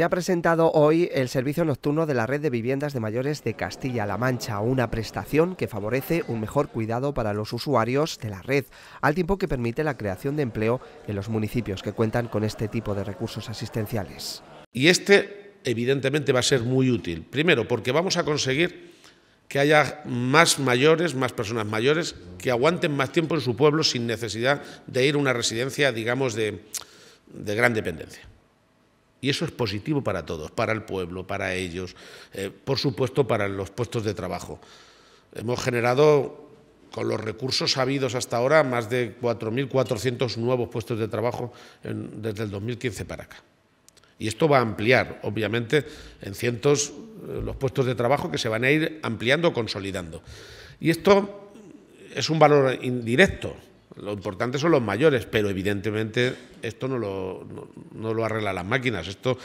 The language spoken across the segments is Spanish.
Se ha presentado hoy el servicio nocturno de la Red de Viviendas de Mayores de Castilla-La Mancha, una prestación que favorece un mejor cuidado para los usuarios de la red, al tiempo que permite la creación de empleo en los municipios que cuentan con este tipo de recursos asistenciales. Y este evidentemente va a ser muy útil. Primero, porque vamos a conseguir que haya más mayores, más personas mayores, que aguanten más tiempo en su pueblo sin necesidad de ir a una residencia, digamos, de, de gran dependencia. Y eso es positivo para todos, para el pueblo, para ellos, eh, por supuesto para los puestos de trabajo. Hemos generado, con los recursos habidos hasta ahora, más de 4.400 nuevos puestos de trabajo desde el 2015 para acá. Y esto va a ampliar, obviamente, en cientos eh, los puestos de trabajo que se van a ir ampliando, consolidando. Y esto es un valor indirecto, lo importante son los mayores, pero evidentemente esto no lo, arregla las máquinas, esto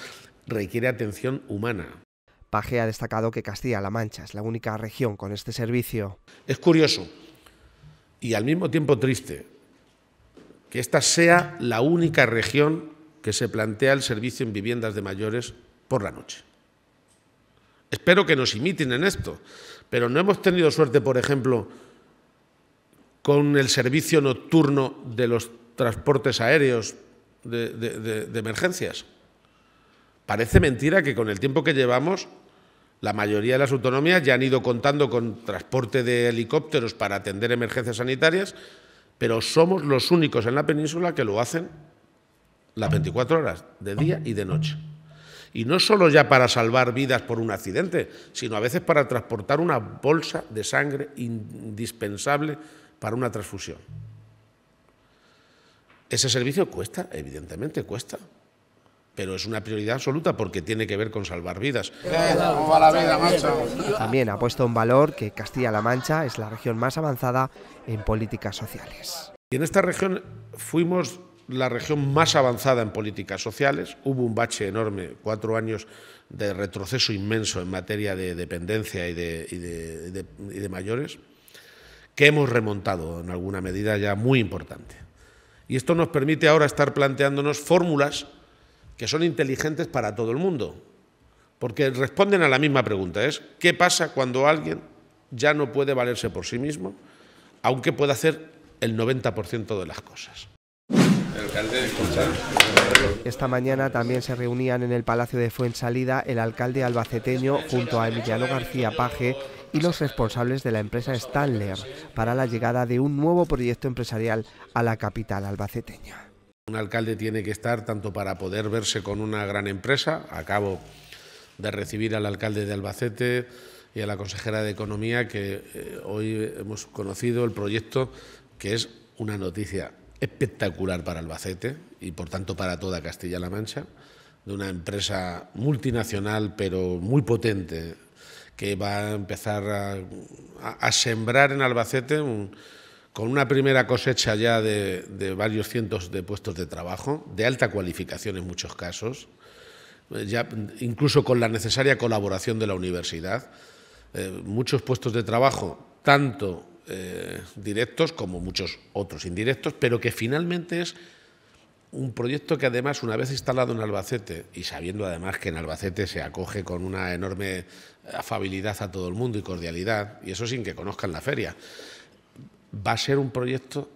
requiere atención humana. Paje ha destacado que Castilla-La Mancha es la única región con este servicio. Es curioso y al mismo tiempo triste que esta sea la única región que se plantea el servicio en viviendas de mayores por la noche. Espero que nos imiten en esto, pero no hemos tenido suerte, por ejemplo, con el servicio nocturno de los transportes aéreos de, emergencias. Parece mentira que con el tiempo que llevamos la mayoría de las autonomías ya han ido contando con transporte de helicópteros para atender emergencias sanitarias, pero somos los únicos en la península que lo hacen las 24 horas, de día y de noche. Y no solo ya para salvar vidas por un accidente, sino a veces para transportar una bolsa de sangre indispensable para una transfusión. Ese servicio cuesta, evidentemente cuesta, pero es una prioridad absoluta porque tiene que ver con salvar vidas. Eh, También ha puesto un valor que Castilla-La Mancha es la región más avanzada en políticas sociales. Y en esta región fuimos la región más avanzada en políticas sociales. Hubo un bache enorme, cuatro años de retroceso inmenso en materia de dependencia y de mayores que hemos remontado en alguna medida ya muy importante. Y esto nos permite ahora estar planteándonos fórmulas que son inteligentes para todo el mundo, porque responden a la misma pregunta, es ¿qué pasa cuando alguien ya no puede valerse por sí mismo, aunque pueda hacer el 90% de las cosas? Esta mañana también se reunían en el Palacio de Fuensalida el alcalde albaceteño junto a Emiliano García Paje, y los responsables de la empresa Stanley... para la llegada de un nuevo proyecto empresarial a la capital albaceteña. Un alcalde tiene que estar tanto para poder verse con una gran empresa, acabo de recibir al alcalde de Albacete y a la consejera de Economía que eh, hoy hemos conocido el proyecto que es una noticia espectacular para Albacete y por tanto para toda Castilla-La Mancha, de una empresa multinacional pero muy potente que va a empezar a, sembrar en Albacete con una primera cosecha ya de, varios cientos de puestos de trabajo, de alta cualificación en muchos casos, eh, ya, incluso con la necesaria colaboración de la universidad. Eh, muchos puestos de trabajo, tanto eh, directos como muchos otros indirectos, pero que finalmente es un proyecto que además, una vez instalado en Albacete, y sabiendo además que en Albacete se acoge con una enorme afabilidad a todo el mundo y cordialidad, y eso sin que conozcan la feria, va a ser un proyecto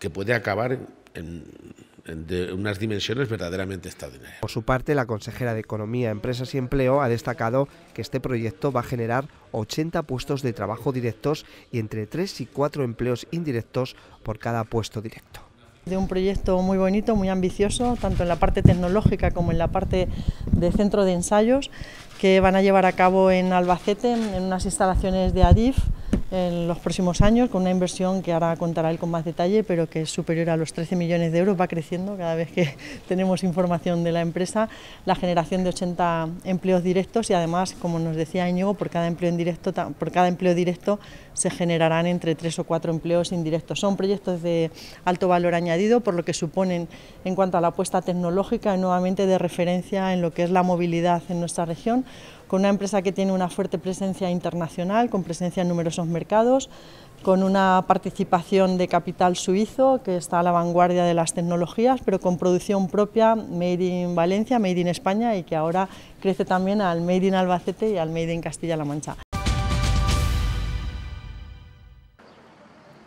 que puede acabar en, unas dimensiones verdaderamente extraordinarias. Por su parte, la consejera de Economía, Empresas y Empleo ha destacado que este proyecto va a generar 80 puestos de trabajo directos y entre 3 y 4 empleos indirectos por cada puesto directo. De un proyecto muy bonito, muy ambicioso, tanto en la parte tecnológica como en la parte de centro de ensayos, que van a llevar a cabo en Albacete, en unas instalaciones de ADIF, en los próximos años con una inversión que ahora contará él con más detalle, pero que es superior a los 13 millones de euros, va creciendo cada vez que tenemos información de la empresa, la generación de 80 empleos directos y además, como nos decía Íñigo, por cada empleo, en directo, por cada empleo directo se generarán entre 3 o 4 empleos indirectos. Son proyectos de alto valor añadido, por lo que suponen en cuanto a la apuesta tecnológica nuevamente de referencia en lo que es la movilidad en nuestra región, con una empresa que tiene una fuerte presencia internacional, con presencia en numerosos mercados, con una participación de capital suizo que está a la vanguardia de las tecnologías, pero con producción propia Made in Valencia, Made in España y que ahora crece también al Made in Albacete y al Made in Castilla-La Mancha.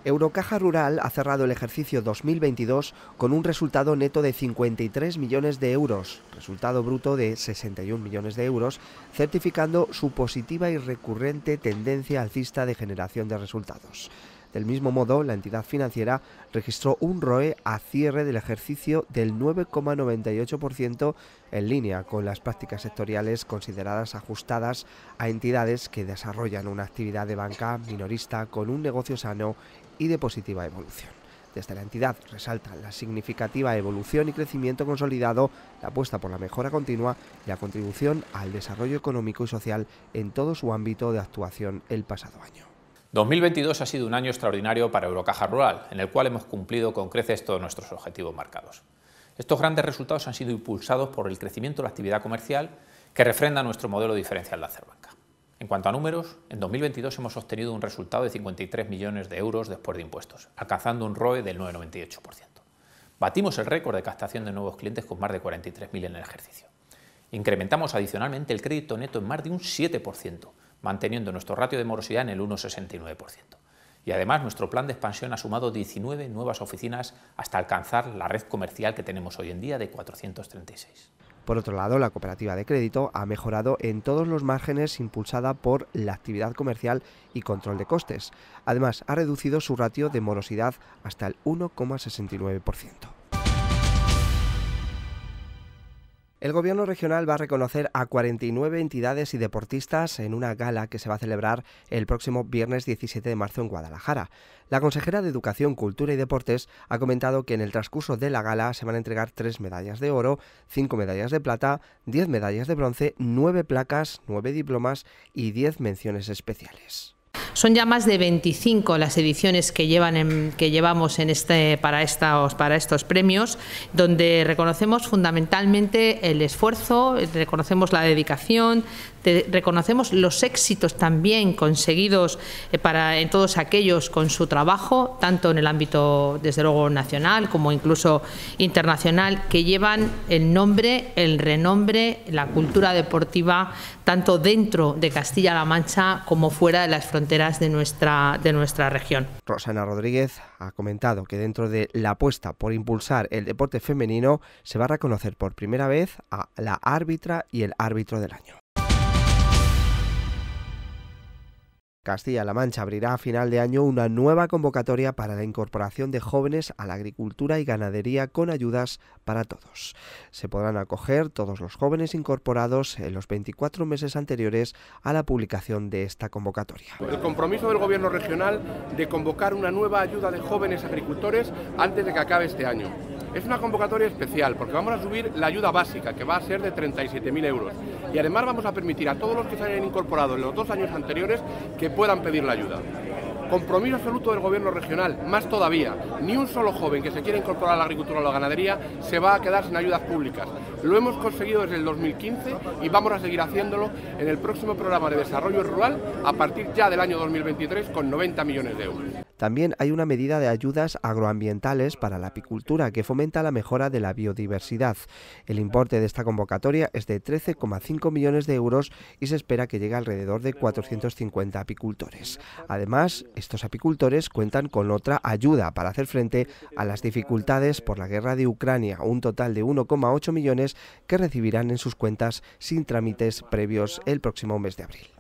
Eurocaja Rural ha cerrado el ejercicio 2022 con un resultado neto de 53 millones de euros, resultado bruto de 61 millones de euros, certificando su positiva y recurrente tendencia alcista de generación de resultados. Del mismo modo, la entidad financiera registró un ROE a cierre del ejercicio del 9,98% en línea con las prácticas sectoriales consideradas ajustadas a entidades que desarrollan una actividad de banca minorista con un negocio sano y de positiva evolución. Desde la entidad resalta la significativa evolución y crecimiento consolidado, la apuesta por la mejora continua y la contribución al desarrollo económico y social en todo su ámbito de actuación el pasado año. 2022 ha sido un año extraordinario para Eurocaja Rural, en el cual hemos cumplido con creces todos nuestros objetivos marcados. Estos grandes resultados han sido impulsados por el crecimiento de la actividad comercial que refrenda nuestro modelo diferencial de hacer banca. En cuanto a números, en 2022 hemos obtenido un resultado de 53 millones de euros después de impuestos, alcanzando un ROE del 9,98%. Batimos el récord de captación de nuevos clientes con más de 43.000 en el ejercicio. Incrementamos adicionalmente el crédito neto en más de un 7%, manteniendo nuestro ratio de morosidad en el 1,69%. Y además nuestro plan de expansión ha sumado 19 nuevas oficinas hasta alcanzar la red comercial que tenemos hoy en día de 436. Por otro lado, la cooperativa de crédito ha mejorado en todos los márgenes impulsada por la actividad comercial y control de costes. Además, ha reducido su ratio de morosidad hasta el 1,69%. El gobierno regional va a reconocer a 49 entidades y deportistas en una gala que se va a celebrar el próximo viernes 17 de marzo en Guadalajara. La consejera de Educación, Cultura y Deportes ha comentado que en el transcurso de la gala se van a entregar 3 medallas de oro, 5 medallas de plata, 10 medallas de bronce, 9 placas, 9 diplomas y 10 menciones especiales. Son ya más de 25 las ediciones que, llevan que llevamos en este, para, estos, para estos premios, donde reconocemos fundamentalmente el esfuerzo, reconocemos la dedicación, reconocemos los éxitos también conseguidos eh, para, en todos aquellos con su trabajo, tanto en el ámbito, desde luego, nacional como incluso internacional, que llevan el nombre, el renombre, la cultura deportiva, tanto dentro de Castilla-La Mancha como fuera de las fronteras de nuestra, de nuestra región. Rosana Rodríguez ha comentado que dentro de la apuesta por impulsar el deporte femenino se va a reconocer por primera vez a la árbitra y el árbitro del año. Castilla-La Mancha abrirá a final de año una nueva convocatoria para la incorporación de jóvenes a la agricultura y ganadería con ayudas para todos. Se podrán acoger todos los jóvenes incorporados en los 24 meses anteriores a la publicación de esta convocatoria. El compromiso del Gobierno regional de convocar una nueva ayuda de jóvenes agricultores antes de que acabe este año. Es una convocatoria especial porque vamos a subir la ayuda básica, que va a ser de 37.000 euros. Y además vamos a permitir a todos los que se hayan incorporado en los dos años anteriores que puedan pedir la ayuda compromiso absoluto del gobierno regional, más todavía, ni un solo joven que se quiera incorporar a la agricultura o a la ganadería se va a quedar sin ayudas públicas. Lo hemos conseguido desde el 2015 y vamos a seguir haciéndolo en el próximo programa de desarrollo rural a partir ya del año 2023 con 90 millones de euros. También hay una medida de ayudas agroambientales para la apicultura que fomenta la mejora de la biodiversidad. El importe de esta convocatoria es de 13,5 millones de euros y se espera que llegue alrededor de 450 apicultores. Además, estos apicultores cuentan con otra ayuda para hacer frente a las dificultades por la guerra de Ucrania, un total de 1,8 millones que recibirán en sus cuentas sin trámites previos el próximo mes de abril.